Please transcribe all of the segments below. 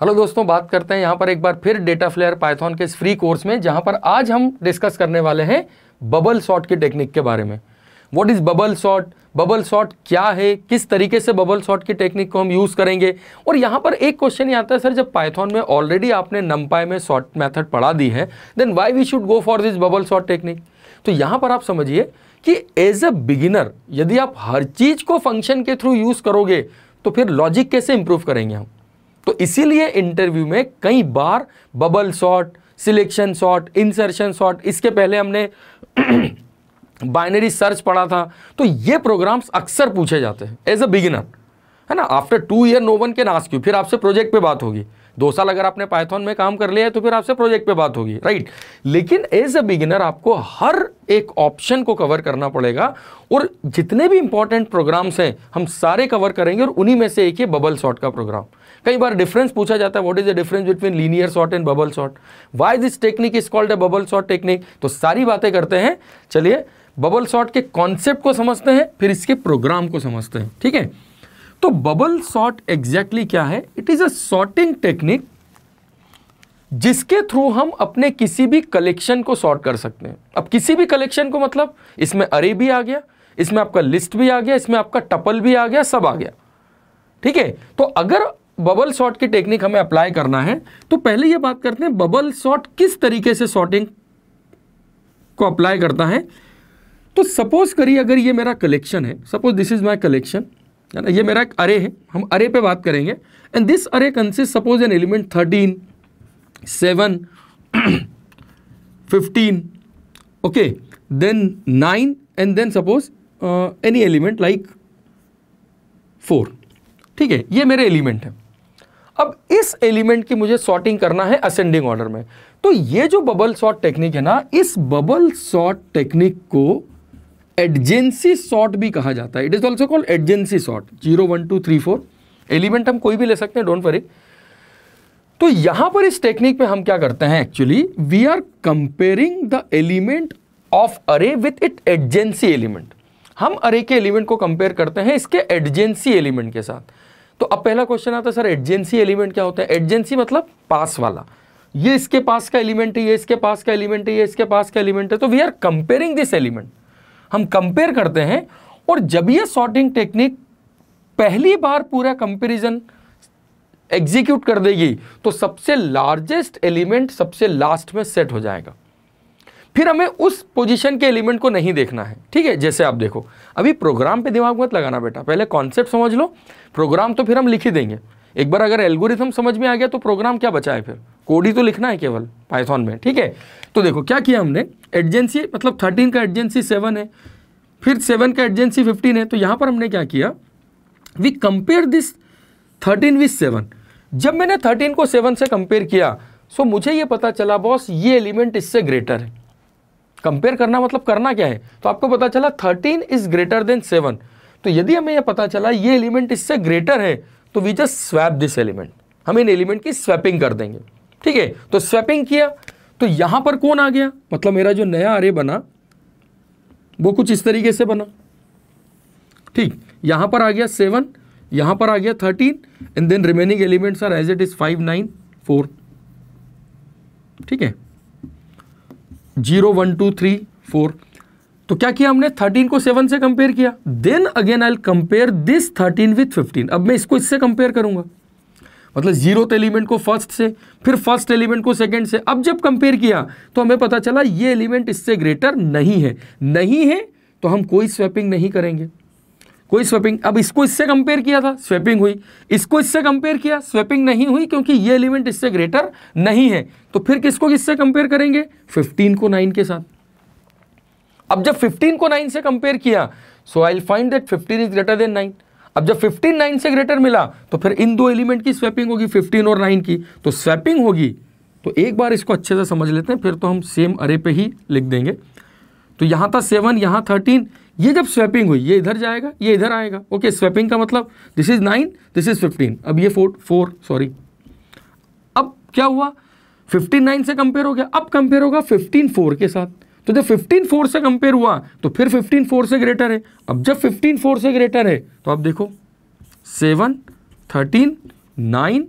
hello दोस्तों बात करते हैं यहाँ पर एक बार फिर डेटा फ्लेयर पाइथन के इस फ्री कोर्स में जहाँ पर आज हम डिस्कस करने वाले हैं बबल शॉट की टेक्निक के बारे में what is bubble sort bubble sort क्या है किस तरीके से बबल शॉट की टेक्निक को हम यूज़ करेंगे और यहाँ पर एक क्वेश्चन ये आता है सर जब पाइथन में ऑलरेडी आपने नम्पाई में शॉर्ट मैथड पढ़ा दी है then why we should go for this bubble sort technique तो यहाँ पर आप समझिए कि एज अ बिगिनर यदि आप हर चीज़ को फंक्शन के थ्रू यूज़ करोगे तो फिर लॉजिक कैसे इंप्रूव करेंगे हम तो इसीलिए इंटरव्यू में कई बार bubble sort selection sort insertion sort इसके पहले हमने बाइनरी सर्च पढ़ा था तो ये प्रोग्राम्स अक्सर पूछे जाते हैं एज अ बिगिनर है ना after two year no one के नास्क्यू फिर आपसे प्रोजेक्ट पे बात होगी दो साल अगर आपने पाइथन में काम कर लिया है तो फिर आपसे प्रोजेक्ट पे बात होगी राइट लेकिन एज अ बिगिनर आपको हर एक ऑप्शन को कवर करना पड़ेगा और जितने भी इंपॉर्टेंट प्रोग्राम्स हैं हम सारे कवर करेंगे और उन्हीं में से एक है बबल शॉट का प्रोग्राम कई बार डिफरेंस पूछा जाता है what is the difference between linear sort and bubble sort why this technique is called a bubble sort technique तो सारी बातें करते हैं चलिए बबल शॉट के कॉन्सेप्ट को समझते हैं फिर इसके प्रोग्राम को समझते हैं ठीक है तो बबल सॉर्ट एग्जैक्टली क्या है it is a sorting technique जिसके थ्रू हम अपने किसी भी कलेक्शन को सॉर्ट कर सकते हैं अब किसी भी कलेक्शन को मतलब इसमें अरे भी आ गया इसमें आपका लिस्ट भी आ गया इसमें आपका टपल भी आ गया सब आ गया ठीक है तो अगर बबल सॉर्ट की टेक्निक हमें अप्लाई करना है तो पहले यह बात करते हैं बबल सॉर्ट किस तरीके से सॉर्टिंग को अप्लाई करता है तो सपोज करिए अगर ये मेरा कलेक्शन है suppose this is my collection है ना ये मेरा एक अरे है हम अरे पे बात करेंगे and this array consist suppose an element thirteen seven fifteen okay then nine and then suppose any element like four ठीक है ये मेरे एलिमेंट है अब इस एलिमेंट की मुझे सॉर्टिंग करना है असेंडिंग ऑर्डर में तो ये जो बबल सॉर्ट टेक्निक है ना इस बबल सॉर्ट टेक्निक को एडजेंसी शॉट भी कहा जाता है it is also called adjacency sort zero one two three four element हम कोई भी ले सकते हैं डोंट वरी तो यहां पर इस टेक्निक में हम क्या करते हैं actually we are comparing the element of array with it adjacency element हम अरे के एलिमेंट को कंपेयर करते हैं इसके एडजेंसी एलिमेंट के साथ तो अब पहला क्वेश्चन आता है सर एडजेंसी एलिमेंट क्या होता है एडजेंसी मतलब पास वाला ये इसके पास का एलिमेंट है ये इसके पास का एलिमेंट है ये इसके पास का एलिमेंट है तो we are comparing this element हम कंपेयर करते हैं और जब ये सॉर्टिंग टेक्निक पहली बार पूरा कंपेरिजन एग्जीक्यूट कर देगी तो सबसे लार्जेस्ट एलिमेंट सबसे लास्ट में सेट हो जाएगा फिर हमें उस पोजीशन के एलिमेंट को नहीं देखना है ठीक है जैसे आप देखो अभी प्रोग्राम पे दिमाग मत लगाना बेटा पहले कॉन्सेप्ट समझ लो प्रोग्राम तो फिर हम लिख ही देंगे एक बार अगर एल्गोरिथम समझ में आ गया तो प्रोग्राम क्या बचाए फिर कोड ही तो लिखना है केवल पाइथॉन में ठीक है तो देखो क्या किया हमने एडजेंसी मतलब थर्टीन का एडजेंसी सेवन है फिर सेवन का एडजेंसी फिफ्टीन है तो यहाँ पर हमने क्या किया we compare this thirteen with seven जब मैंने थर्टीन को सेवन से कंपेयर किया सो so मुझे ये पता चला बॉस ये एलिमेंट इससे ग्रेटर है कंपेयर करना मतलब करना क्या है तो आपको पता चला thirteen is greater than seven तो यदि हमें यह पता चला ये एलिमेंट इससे ग्रेटर है तो we just swap this element हम इन एलिमेंट की स्वैपिंग कर देंगे ठीक है तो स्वैपिंग किया तो यहां पर कौन आ गया मतलब मेरा जो नया अरे बना वो कुछ इस तरीके से बना ठीक यहां पर आ गया सेवन यहां पर आ गया thirteen and then remaining elements are as it is five nine four ठीक है zero one two three four तो क्या किया हमने थर्टीन को सेवन से कंपेयर किया then again I compare this thirteen with fifteen अब मैं इसको इससे कंपेयर करूंगा मतलब जीरो एलिमेंट को फर्स्ट से फिर फर्स्ट एलिमेंट को सेकेंड से अब जब कंपेयर किया तो हमें पता चला ये एलिमेंट इससे ग्रेटर नहीं है नहीं है तो हम कोई स्वैपिंग नहीं करेंगे कोई स्वैपिंग अब इसको इससे कंपेयर किया था स्वैपिंग हुई इसको इससे कंपेयर किया स्वैपिंग नहीं हुई क्योंकि ये एलिमेंट इससे ग्रेटर नहीं है तो फिर किसको किससे कंपेयर करेंगे 15 को 9 के साथ अब जब 15 को 9 से कंपेयर किया so I find that 15 is greater than nine अब जब 15 9 से ग्रेटर मिला तो फिर इन दो एलिमेंट की स्वैपिंग होगी 15 और 9 की तो स्वैपिंग होगी तो एक बार इसको अच्छे से समझ लेते हैं फिर तो हम सेम अरे पे ही लिख देंगे तो यहाँ था सेवन यहाँ थर्टीन ये जब स्वैपिंग हुई ये इधर जाएगा ये इधर आएगा ओके स्वैपिंग का मतलब this is nine this is fifteen अब ये फोर फोर सॉरी अब क्या हुआ फिफ्टीन नाइन से कंपेयर हो गया अब कंपेयर होगा फिफ्टीन फोर के साथ तो जब फिफ्टीन फोर से कंपेयर हुआ तो फिर फिफ्टीन फोर से ग्रेटर है अब जब फिफ्टीन फोर से ग्रेटर है तो आप देखो सेवन थर्टीन नाइन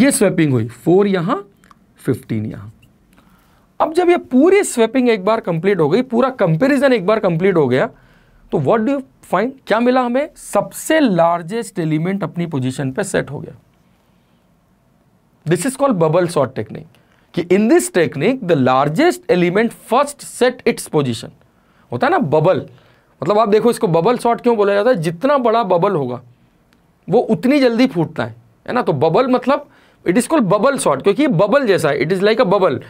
ये स्वैपिंग हुई फोर यहां फिफ्टीन यहां अब जब ये पूरी स्वैपिंग एक बार कंप्लीट हो गई पूरा कंपेरिजन एक बार कंप्लीट हो गया तो वॉट डू फाइंड क्या मिला हमें सबसे लार्जेस्ट एलिमेंट अपनी पोजिशन पर सेट हो गया this is called bubble sort technique कि in this technique the largest element first set its position होता है ना बबल मतलब आप देखो इसको बबल शॉट क्यों बोला जाता है जितना बड़ा बबल होगा वो उतनी जल्दी फूटता है है ना तो बबल मतलब it is called bubble sort क्योंकि ये बबल जैसा है it is like a bubble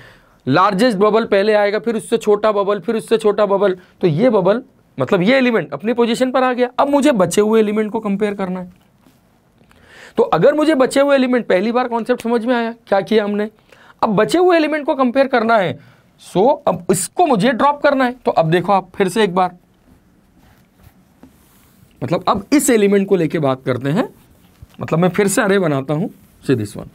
largest bubble पहले आएगा फिर उससे छोटा बबल फिर उससे छोटा बबल तो ये बबल मतलब ये एलिमेंट अपनी पोजिशन पर आ गया अब मुझे बचे हुए एलिमेंट को कंपेयर करना है तो अगर मुझे बचे हुए एलिमेंट पहली बार कॉन्सेप्ट समझ में आया क्या किया हमने अब बचे हुए एलिमेंट को कंपेयर करना है सो so, अब इसको मुझे ड्रॉप करना है तो अब देखो आप फिर से एक बार मतलब अब इस एलिमेंट को लेके बात करते हैं मतलब मैं फिर से अरे बनाता हूं दिस वन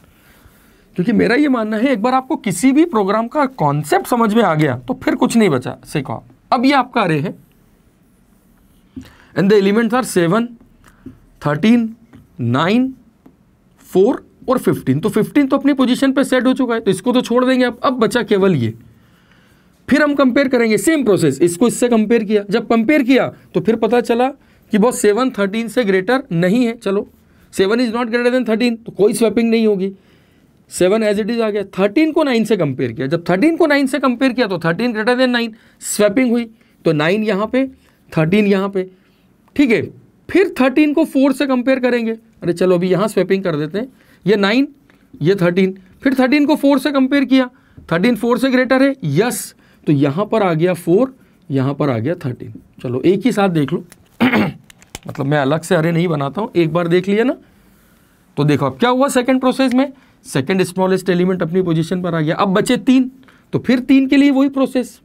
क्योंकि मेरा ये मानना है एक बार आपको किसी भी प्रोग्राम का कॉन्सेप्ट समझ में आ गया तो फिर कुछ नहीं बचा सीखो आप अब ये आपका अरे है and the elements are seven thirteen nine four और फिफ्टीन तो फिफ्टीन तो अपनी पोजीशन पे सेट हो चुका है तो इसको तो छोड़ देंगे आप अब बचा केवल ये फिर हम कंपेयर करेंगे सेम प्रोसेस इसको इससे कंपेयर किया जब कंपेयर किया तो फिर पता चला कि बहुत सेवन थर्टीन से ग्रेटर नहीं है चलो seven is not greater than thirteen तो कोई स्वैपिंग नहीं होगी सेवन एज इट इज आ गया थर्टीन को नाइन से कंपेयर किया जब थर्टीन को नाइन से कंपेयर किया तो thirteen greater than nine swapping हुई तो नाइन यहाँ पे थर्टीन यहाँ पे ठीक है फिर थर्टीन को फोर से कंपेयर करेंगे अरे चलो अभी यहाँ स्वेपिंग कर देते हैं ये नाइन ये थर्टीन फिर थर्टीन को फोर से कंपेयर किया थर्टीन फोर से ग्रेटर है यस तो यहाँ पर आ गया फोर यहाँ पर आ गया थर्टीन चलो एक ही साथ देख लो मतलब मैं अलग से अरे नहीं बनाता हूँ एक बार देख लिया ना तो देखो अब क्या हुआ सेकेंड प्रोसेस में सेकेंड स्मॉलेस्ट एलिमेंट अपनी पोजिशन पर आ गया अब बचे तीन तो फिर तीन के लिए वही प्रोसेस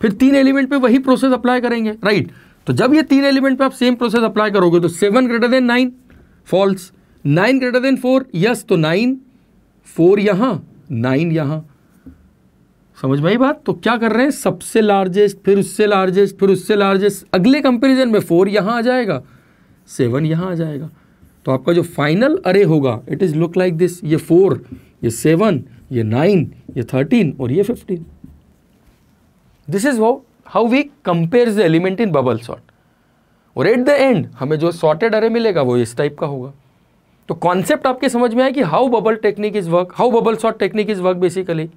फिर तीन एलिमेंट पे वही प्रोसेस अप्लाई करेंगे राइट तो जब ये तीन एलिमेंट पे आप सेम प्रोसेस अप्लाई करोगे तो seven greater than nine false nine greater than four yes तो नाइन फोर यहां नाइन यहां समझ में आई बात तो क्या कर रहे हैं सबसे लार्जेस्ट फिर उससे लार्जेस्ट फिर उससे लार्जेस्ट अगले कंपेरिजन में फोर यहां आ जाएगा सेवन यहां आ जाएगा तो आपका जो फाइनल अरे होगा it is look like this ये फोर ये सेवन ये नाइन ये थर्टीन और ये fifteen this is how how we compare the element in bubble sort और एट द एंड हमें जो सॉर्टेड अरे मिलेगा वो इस टाइप का होगा तो कॉन्सेप्ट आपके समझ में आए कि how bubble technique is work how bubble sort technique is work basically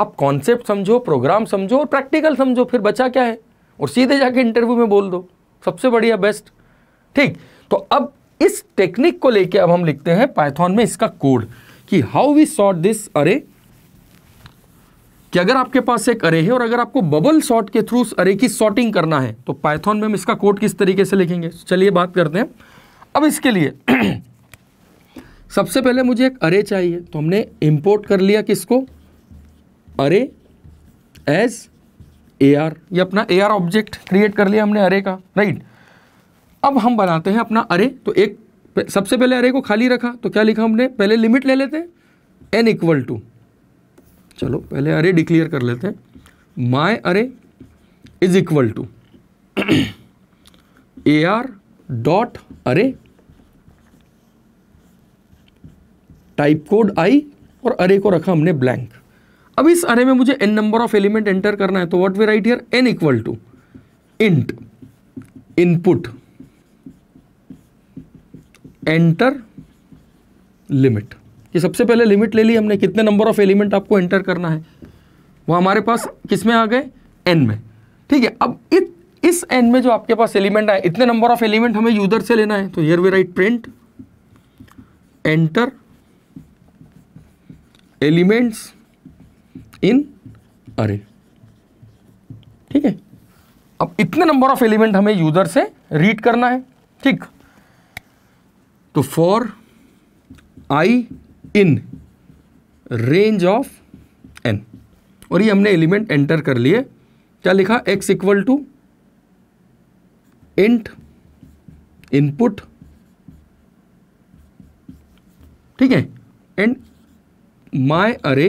आप कॉन्सेप्ट समझो प्रोग्राम समझो और प्रैक्टिकल समझो फिर बचा क्या है और सीधे जाके इंटरव्यू में बोल दो सबसे बढ़िया बेस्ट ठीक तो अब इस टेक्निक को लेके अब हम लिखते हैं पाइथॉन में इसका कोड कि हाउ वी सॉर्ट दिस अरे कि अगर आपके पास एक अरे है और अगर आपको बबल सॉर्ट के थ्रू अरे की सॉर्टिंग करना है तो पाइथन में हम इसका कोड किस तरीके से लिखेंगे चलिए बात करते हैं अब इसके लिए सबसे पहले मुझे एक अरे चाहिए तो हमने इंपोर्ट कर लिया किसको अरे एज ए आर ये अपना ए आर ऑब्जेक्ट क्रिएट कर लिया हमने अरे का राइट अब हम बनाते हैं अपना अरे तो एक सबसे पहले अरे को खाली रखा तो क्या लिखा हमने पहले लिमिट ले लेते हैं एन इक्वल टू चलो पहले अरे डिक्लेयर कर लेते हैं my array is equal to A R dot array type code I और अरे को रखा हमने ब्लैंक अब इस अरे में मुझे N number of element enter करना है तो what we write here N equal to int input enter limit कि सबसे पहले लिमिट ले ली हमने कितने नंबर ऑफ एलिमेंट आपको एंटर करना है वो हमारे पास किस में आ गए एन में ठीक है अब इत, इस एन में जो आपके पास एलिमेंट आए इतने नंबर ऑफ एलिमेंट हमें यूजर से लेना है तो here we write print enter elements in array ठीक है अब इतने नंबर ऑफ एलिमेंट हमें यूजर से रीड करना है ठीक तो for I in range of N और ये हमने एलिमेंट एंटर कर लिए क्या लिखा X equal to int input ठीक है and my array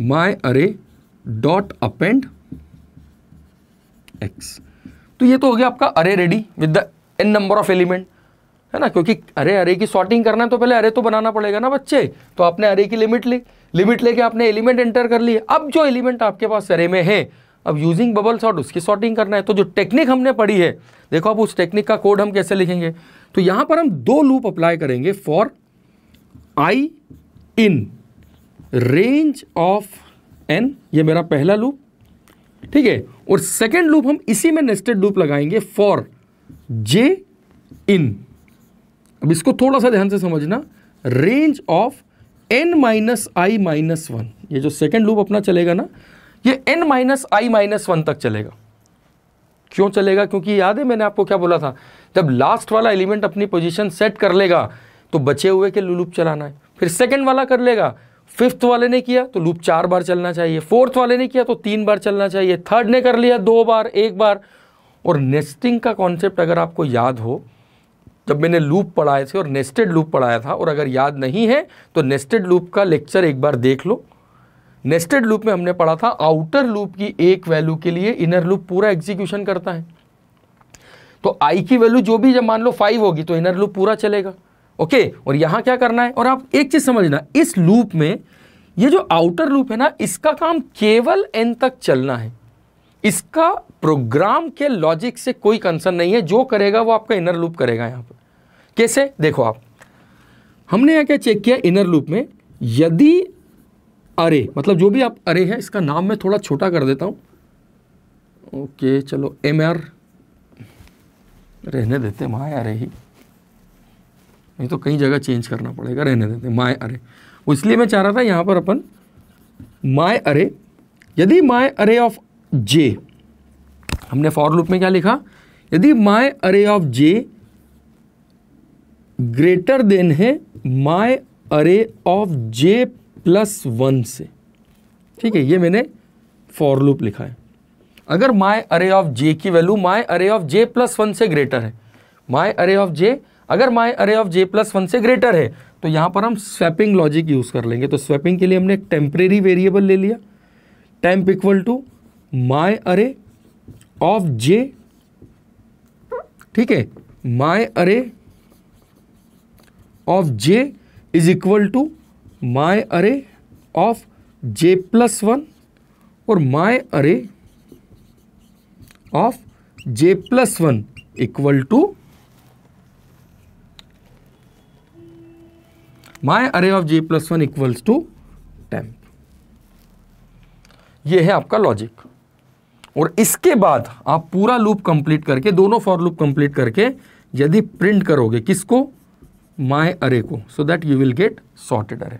my array dot append X तो ये तो हो गया आपका array ready with the N number of element है ना क्योंकि अरे अरे की सॉर्टिंग करना है तो पहले अरे तो बनाना पड़ेगा ना बच्चे तो आपने अरे की लिमिट ली लिमिट लेके आपने एलिमेंट एंटर कर लिए अब जो एलिमेंट आपके पास अरे में है अब यूजिंग बबल शॉर्ट उसकी सॉर्टिंग करना है तो जो टेक्निक हमने पढ़ी है देखो अब उस टेक्निक का कोड हम कैसे लिखेंगे तो यहां पर हम दो लूप अप्लाई करेंगे for I in range of N ये मेरा पहला लूप ठीक है और सेकेंड लूप हम इसी में नेस्टेड लूप लगाएंगे फॉर जे इन अब इसको थोड़ा सा ध्यान से समझना range of N minus I minus one ये जो सेकेंड लूप अपना चलेगा ना ये एन माइनस आई माइनस वन तक चलेगा क्यों चलेगा क्योंकि याद है मैंने आपको क्या बोला था जब लास्ट वाला एलिमेंट अपनी पोजिशन सेट कर लेगा तो बचे हुए के लूप चलाना है फिर सेकेंड वाला कर लेगा फिफ्थ वाले ने किया तो लूप चार बार चलना चाहिए फोर्थ वाले ने किया तो तीन बार चलना चाहिए थर्ड ने कर लिया दो बार एक बार और नेस्टिंग का कॉन्सेप्ट अगर आपको याद हो जब मैंने लूप पढ़ाए थे और नेस्टेड लूप पढ़ाया था और अगर याद नहीं है तो नेस्टेड लूप का लेक्चर एक बार देख लो नेस्टेड लूप में हमने पढ़ा था आउटर लूप की एक वैल्यू के लिए इनर लूप पूरा एग्जीक्यूशन करता है तो आई की वैल्यू जो भी जब मान लो फाइव होगी तो इनर लूप पूरा चलेगा ओके और यहां क्या करना है और आप एक चीज़ समझना इस लूप में ये जो आउटर लूप है ना इसका काम केवल एन तक चलना है इसका प्रोग्राम के लॉजिक से कोई कंसर्न नहीं है जो करेगा वो आपका इनर लूप करेगा यहां पर कैसे देखो आप हमने यहां क्या चेक किया इनर लूप में यदि अरे मतलब जो भी आप अरे है इसका नाम मैं थोड़ा छोटा कर देता हूं ओके चलो एम आर रहने देते हैं अरे ही नहीं तो कई जगह चेंज करना पड़ेगा रहने देते माए अरे वो इसलिए मैं चाह रहा था यहाँ पर अपन माए अरे यदि माय अरे ऑफ जे हमने फॉर लूप में क्या लिखा यदि my array of J greater than है my array of J plus one से ठीक है ये मैंने फॉर लूप लिखा है अगर माय अरे ऑफ जे की value my array of J plus one से ग्रेटर है माय अरे ऑफ जे अगर my array of J plus one से ग्रेटर है तो यहाँ पर हम स्वैपिंग लॉजिक यूज़ कर लेंगे तो स्वैपिंग के लिए हमने एक टेम्परेरी वेरिएबल ले लिया temp equal to my array of जे ठीक है my array of j is equal to my array of J plus one और my array of J plus one equal to my array of J plus one equals to temp ये है आपका logic और इसके बाद आप पूरा loop complete करके दोनों फॉर लूप कंप्लीट करके यदि प्रिंट करोगे किसको माय अरे को so that you will get sorted array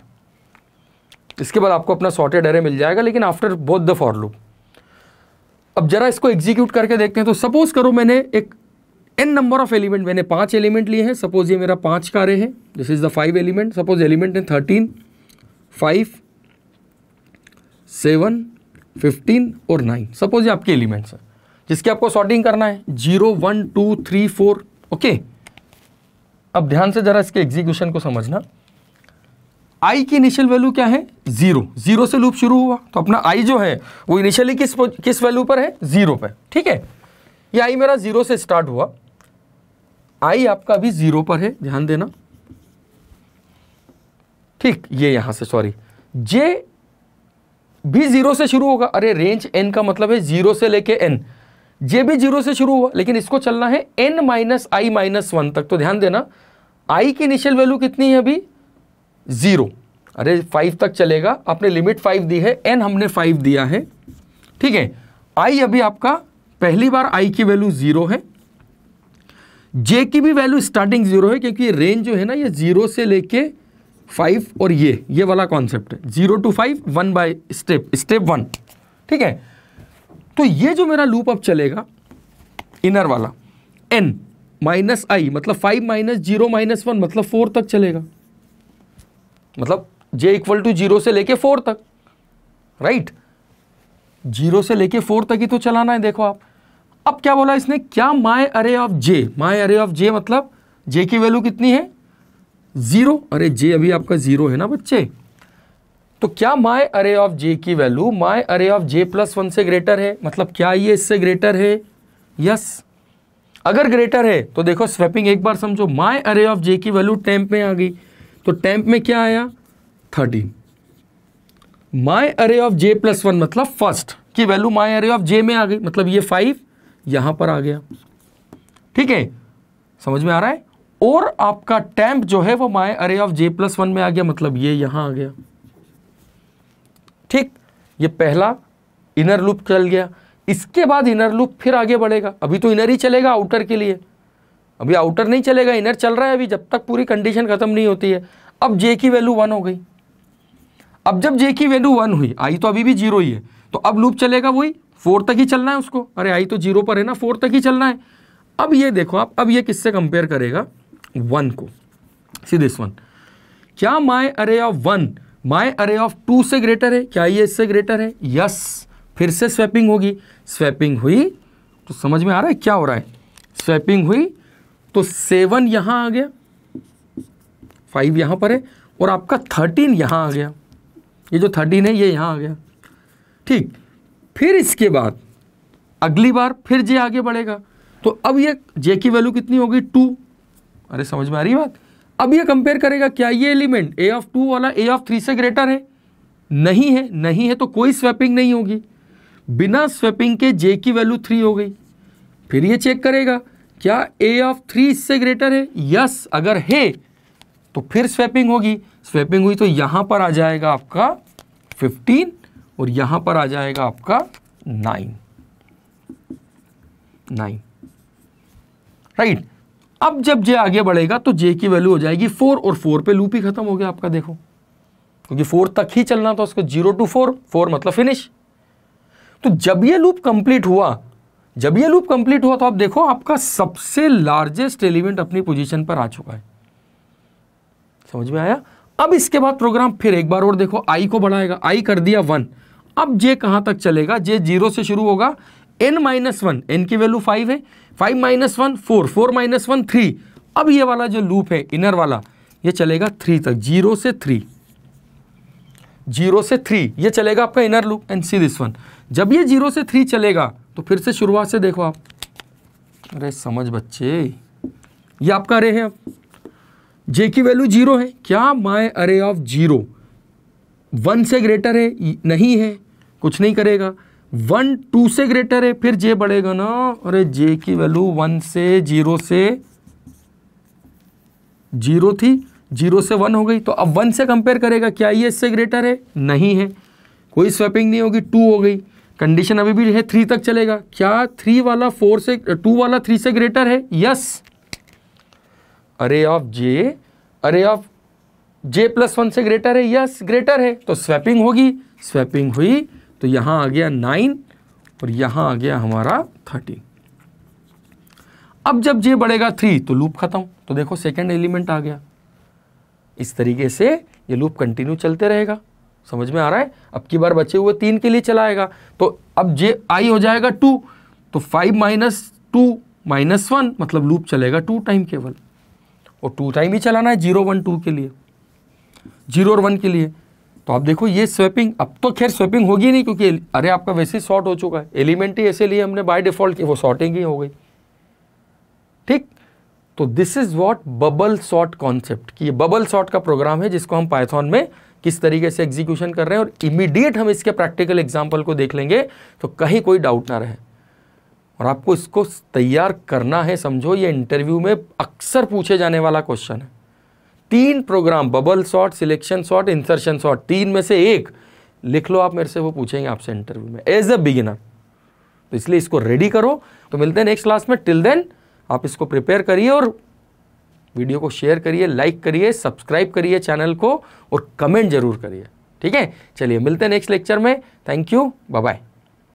इसके बाद आपको अपना सॉर्टेड अरे मिल जाएगा लेकिन after both the for loop अब जरा इसको एग्जीक्यूट करके देखते हैं तो सपोज करो मैंने एक एन नंबर ऑफ एलिमेंट मैंने पांच एलिमेंट लिए हैं सपोज ये मेरा पांच का रे है this is the five element suppose element है थर्टीन फाइव सेवन फिफ्टीन और नाइन सपोज ये आपके एलिमेंट्स हैं जिसके आपको सॉर्टिंग करना है zero one two three four okay अब ध्यान से जरा इसके एग्जीक्यूशन को समझना आई की इनिशियल वैल्यू क्या है जीरो जीरो से लूप शुरू हुआ तो अपना आई जो है वो इनिशियली किस किस वैल्यू पर है जीरो पर ठीक है ये आई मेरा जीरो से स्टार्ट हुआ आई आपका अभी जीरो पर है ध्यान देना ठीक ये यहां से सॉरी जे भी जीरो से शुरू होगा अरे रेंज एन का मतलब है जीरो से लेके एन जे भी जीरो से शुरू हुआ लेकिन इसको चलना है एन माइनस आई माइनस वन तक तो ध्यान देना आई की इनिशियल वैल्यू कितनी है अभी जीरो अरे फाइव तक चलेगा आपने लिमिट फाइव दी है एन हमने फाइव दिया है ठीक है आई अभी आपका पहली बार आई की वैल्यू जीरो है जे की भी वैल्यू स्टार्टिंग जीरो है क्योंकि रेंज जो है ना ये जीरो से लेके फाइव और ये ये वाला कॉन्सेप्ट है zero to five one by step step one ठीक है तो ये जो मेरा लूप अब चलेगा इनर वाला एन माइनस आई मतलब five minus zero minus one मतलब फोर तक चलेगा मतलब जे इक्वल टू जीरो से लेके फोर तक राइट जीरो से लेके फोर तक ही तो चलाना है देखो आप अब क्या बोला इसने क्या my array of J my array of जे मतलब जे की वैल्यू कितनी है ज़ीरो अरे जे अभी आपका ज़ीरो है ना बच्चे तो क्या माई अरे ऑफ जे की value my array of J plus one से ग्रेटर है मतलब क्या ये इससे ग्रेटर है यस अगर ग्रेटर है तो देखो स्वेपिंग एक बार समझो माई अरे ऑफ जे की वैल्यू टेम्प में आ गई तो टेम्प में क्या आया thirteen my array of J plus one मतलब फर्स्ट की वैल्यू माई अरे ऑफ जे में आ गई मतलब ये फाइव यहां पर आ गया ठीक है समझ में आ रहा है और आपका टैंप जो है वो माई array of J plus one में आ गया मतलब ये यहां आ गया ठीक ये पहला इनर लूप चल गया इसके बाद इनर लूप फिर आगे बढ़ेगा अभी तो इनर ही चलेगा आउटर के लिए अभी आउटर नहीं चलेगा इनर चल रहा है अभी जब तक पूरी कंडीशन खत्म नहीं होती है अब जे की वैल्यू वन हो गई अब जब जे की वैल्यू वन हुई आई तो अभी भी जीरो ही है तो अब लूप चलेगा वही फोर तक ही चलना है उसको अरे आई तो जीरो पर है ना फोर तक ही चलना है अब ये देखो आप अब ये किससे कंपेयर करेगा वन को सी दिस वन क्या my array of one my array of to से ग्रेटर है क्या ये इससे ग्रेटर है यस फिर से स्वैपिंग होगी स्वैपिंग हुई तो समझ में आ रहा है क्या हो रहा है स्वैपिंग हुई तो सेवन यहां आ गया फाइव यहां पर है और आपका थर्टीन यहां आ गया ये जो थर्टीन है ये यहां आ गया ठीक फिर इसके बाद अगली बार फिर जे आगे बढ़ेगा तो अब ये जे की वैल्यू कितनी होगी टू अरे समझ में आ रही बात अब ये कंपेयर करेगा क्या ये एलिमेंट ए ऑफ टू वाला ए ऑफ थ्री से ग्रेटर है नहीं है नहीं है तो कोई स्वैपिंग नहीं होगी बिना स्वैपिंग के जे की वैल्यू थ्री हो गई फिर ये चेक करेगा क्या ए ऑफ थ्री इससे ग्रेटर है यस अगर है तो फिर स्वैपिंग होगी स्वैपिंग हुई तो यहां पर आ जाएगा आपका फिफ्टीन और यहां पर आ जाएगा आपका नाइन नाइन राइट अब जब जे आगे बढ़ेगा तो जे की वैल्यू हो जाएगी फोर और फोर पे लूप ही खत्म हो गया आपका देखो क्योंकि फोर तक ही चलना था उसको जीरो टू फोर फोर मतलब फिनिश तो जब ये लूप कंप्लीट हुआ जब ये लूप कंप्लीट हुआ तो आप देखो आपका सबसे लार्जेस्ट एलिमेंट अपनी पोजीशन पर आ चुका है समझ में आया अब इसके बाद प्रोग्राम फिर एक बार और देखो आई को बढ़ाएगा आई कर दिया वन अब जे कहाँ तक चलेगा जे जीरो से शुरू होगा एन माइनस वन एन की वैल्यू फाइव है five minus one four four minus one three अब ये वाला जो लूप है इनर वाला ये चलेगा थ्री तक जीरो से थ्री जीरो से थ्री ये चलेगा आपका inner loop and see this one जब ये जीरो से थ्री चलेगा तो फिर से शुरुआत से देखो आप अरे समझ बच्चे ये आपका अरे है अब जे की वैल्यू जीरो है क्या my array of zero one से ग्रेटर है नहीं है कुछ नहीं करेगा वन टू से ग्रेटर है फिर जे बढ़ेगा ना अरे जे की वैल्यू वन से जीरो से जीरो थी जीरो से वन हो गई तो अब वन से कंपेयर करेगा क्या ये इससे ग्रेटर है नहीं है कोई स्वैपिंग नहीं होगी टू हो गई कंडीशन अभी भी है थ्री तक चलेगा क्या थ्री वाला फोर से टू वाला थ्री से ग्रेटर है यस अरे of j array of J plus one से ग्रेटर है यस ग्रेटर है तो स्वैपिंग होगी स्वैपिंग हुई तो यहां आ गया नाइन और यहां आ गया हमारा थर्टीन अब जब जे बढ़ेगा थ्री तो लूप खत्म तो देखो सेकेंड एलिमेंट आ गया इस तरीके से ये लूप कंटिन्यू चलते रहेगा समझ में आ रहा है अब की बार बचे हुए तीन के लिए चलाएगा तो अब जे आई हो जाएगा टू तो five minus two minus one मतलब लूप चलेगा टू टाइम केवल और टू टाइम ही चलाना है जीरो वन टू के लिए जीरो और वन के लिए तो आप देखो ये स्वेपिंग अब तो खैर स्वेपिंग होगी नहीं क्योंकि अरे आपका वैसे ही शॉर्ट हो चुका है एलिमेंट ही ऐसे लिए हमने बाय डिफॉल्ट की वो शॉर्टिंग ही हो गई ठीक तो this is what bubble sort concept कि ये बबल शॉर्ट का प्रोग्राम है जिसको हम पाइथॉन में किस तरीके से एग्जीक्यूशन कर रहे हैं और इमीडिएट हम इसके प्रैक्टिकल एग्जाम्पल को देख लेंगे तो कहीं कोई डाउट ना रहे और आपको इसको तैयार करना है समझो ये इंटरव्यू में अक्सर पूछे जाने वाला क्वेश्चन है तीन program bubble sort selection sort insertion sort तीन में से एक लिख लो आप मेरे से वो पूछेंगे आपसे इंटरव्यू में एज अ बिगिनर तो इसलिए इसको रेडी करो तो मिलते हैं नेक्स्ट क्लास में टिल देन आप इसको प्रिपेयर करिए और वीडियो को शेयर करिए लाइक करिए सब्सक्राइब करिए चैनल को और कमेंट जरूर करिए ठीक है चलिए मिलते हैं नेक्स्ट लेक्चर में थैंक यू बाय बाय